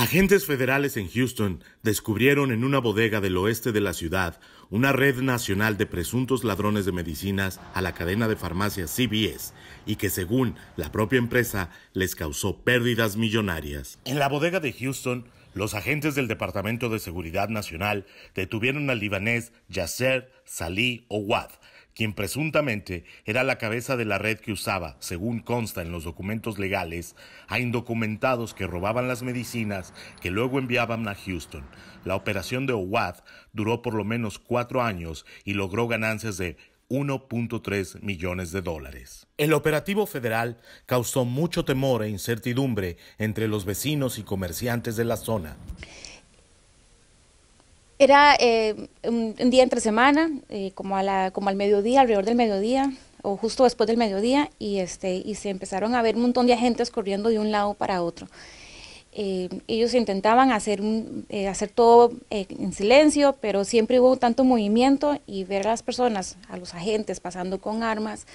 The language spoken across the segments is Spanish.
Agentes federales en Houston descubrieron en una bodega del oeste de la ciudad una red nacional de presuntos ladrones de medicinas a la cadena de farmacias CBS y que según la propia empresa les causó pérdidas millonarias. En la bodega de Houston, los agentes del Departamento de Seguridad Nacional detuvieron al libanés Yasser Salih Owad, quien presuntamente era la cabeza de la red que usaba, según consta en los documentos legales, a indocumentados que robaban las medicinas que luego enviaban a Houston. La operación de OWAD duró por lo menos cuatro años y logró ganancias de 1.3 millones de dólares. El operativo federal causó mucho temor e incertidumbre entre los vecinos y comerciantes de la zona. Era eh, un, día entre semana, eh, como, a la, como al mediodía, alrededor del mediodía, o justo después del mediodía, y, este, y se empezaron a ver un montón de agentes corriendo de un lado para otro. Eh, ellos intentaban hacer, un, hacer todo en silencio, pero siempre hubo tanto movimiento y ver a las personas, a los agentes pasando con armas,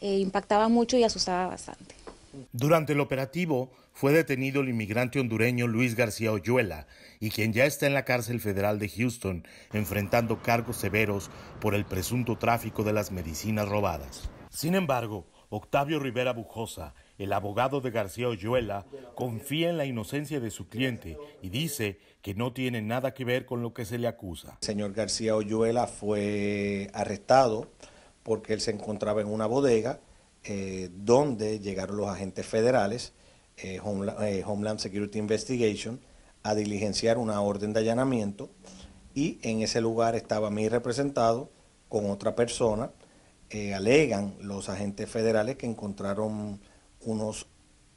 impactaba mucho y asustaba bastante. Durante el operativo fue detenido el inmigrante hondureño Luis García Oyuela, y quien ya está en la cárcel federal de Houston, enfrentando cargos severos por el presunto tráfico de las medicinas robadas. Sin embargo, Octavio Rivera Bujosa, el abogado de García Oyuela, confía en la inocencia de su cliente y dice que no tiene nada que ver con lo que se le acusa. El señor García Oyuela fue arrestado porque él se encontraba en una bodega eh, donde llegaron los agentes federales, eh, eh, Homeland, Security Investigation, a diligenciar una orden de allanamiento y en ese lugar estaba mi representado con otra persona. alegan los agentes federales que encontraron unos,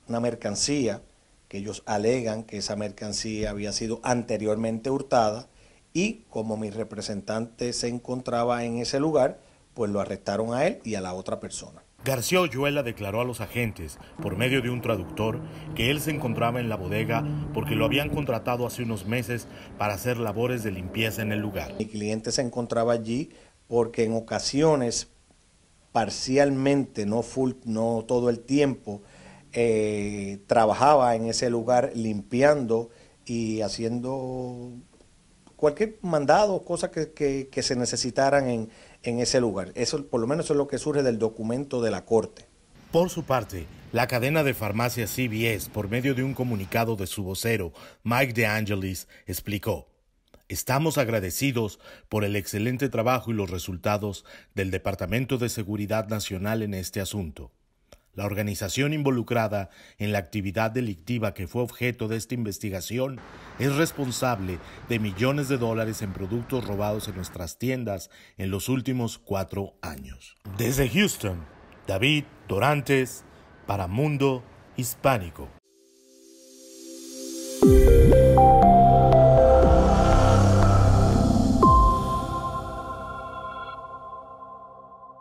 una mercancía que ellos alegan que esa mercancía había sido anteriormente hurtada y como mi representante se encontraba en ese lugar, pues lo arrestaron a él y a la otra persona. García Oyuela declaró a los agentes, por medio de un traductor, que él se encontraba en la bodega porque lo habían contratado hace unos meses para hacer labores de limpieza en el lugar. Mi cliente se encontraba allí porque en ocasiones, parcialmente, no, full, no todo el tiempo, eh, trabajaba en ese lugar limpiando y haciendo cualquier mandado o cosa que, se necesitaran en, ese lugar. Eso, por lo menos, es lo que surge del documento de la Corte. Por su parte, la cadena de farmacias CBS, por medio de un comunicado de su vocero, Mike DeAngelis, explicó. Estamos agradecidos por el excelente trabajo y los resultados del Departamento de Seguridad Nacional en este asunto. La organización involucrada en la actividad delictiva que fue objeto de esta investigación es responsable de millones de dólares en productos robados en nuestras tiendas en los últimos cuatro años. Desde Houston, David Dorantes para Mundo Hispánico.